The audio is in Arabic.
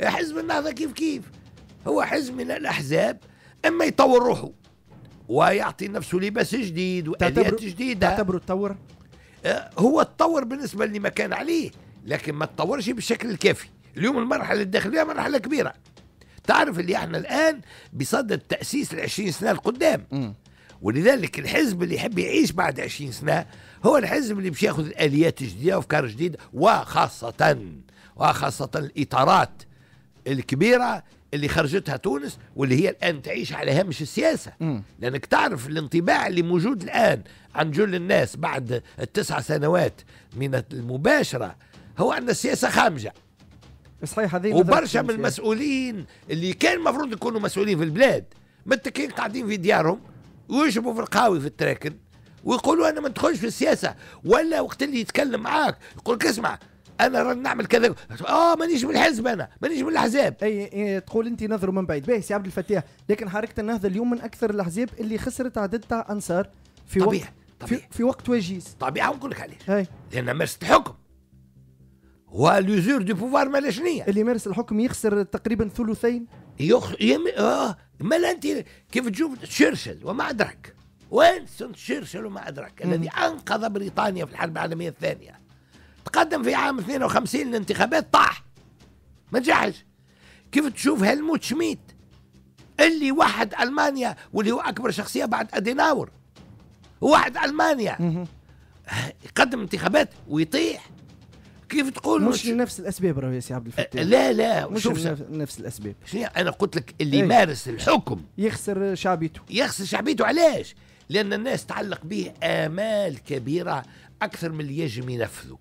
إيه، حزب النهضة كيف كيف هو حزب من الأحزاب أما يطور روحه ويعطي نفسه لباس جديد وآليات جديدة تعتبره تطور؟ إيه، هو تطور بالنسبة لما كان عليه لكن ما تطورش بالشكل الكافي اليوم المرحلة الداخلية مرحلة كبيرة تعرف اللي احنا الآن بصدد تأسيس 20 سنة القدام م. ولذلك الحزب اللي يحب يعيش بعد 20 سنه هو الحزب اللي باش ياخذ الاليات الجديده وافكار جديده وخاصه وخاصه الاطارات الكبيره اللي خرجتها تونس واللي هي الان تعيش على هامش السياسه م. لانك تعرف الانطباع اللي موجود الان عن جل الناس بعد التسع سنوات من المباشره هو ان السياسه خامجه صحيح هذه وبرشا من يعني. المسؤولين اللي كان المفروض يكونوا مسؤولين في البلاد متكين قاعدين في ديارهم ويشربوا في القاوي في التراكن ويقولوا انا ما ندخلش في السياسه ولا وقت اللي يتكلم معاك يقول لك اسمع انا راني نعمل كذا اه مانيش من الحزب انا مانيش من الاحزاب اي, تقول انت نظره من بعيد باهي سي عبد الفتاح لكن حركه النهضه اليوم من اكثر الاحزاب اللي خسرت عدد تاع انصار في طبيعي. وقت طبيعي. في, في وقت وجيز طبيعي نقول لك علاش لان مارست الحكم ولوزور دو بوفوار مالاش نيه اللي مارس الحكم يخسر تقريبا ثلثين يخ... يم... آه مال انت كيف تشوف تشرشل وما ادراك وينسون تشرشل وما ادراك الذي انقذ بريطانيا في الحرب العالميه الثانيه تقدم في عام 52 الانتخابات طاح ما نجحش كيف تشوف هلموت شميت اللي وحد المانيا واللي هو اكبر شخصيه بعد اديناور وحد المانيا يقدم انتخابات ويطيح كيف تقول مش, لنفس الاسباب راهو يا سي عبد الفتاح لا لا مش لنفس نفس الاسباب شنو يعني؟ انا قلت لك اللي إيه. يمارس الحكم يخسر شعبيته يخسر شعبيته علاش؟ لان الناس تعلق به امال كبيره اكثر من اللي يجم ينفذوا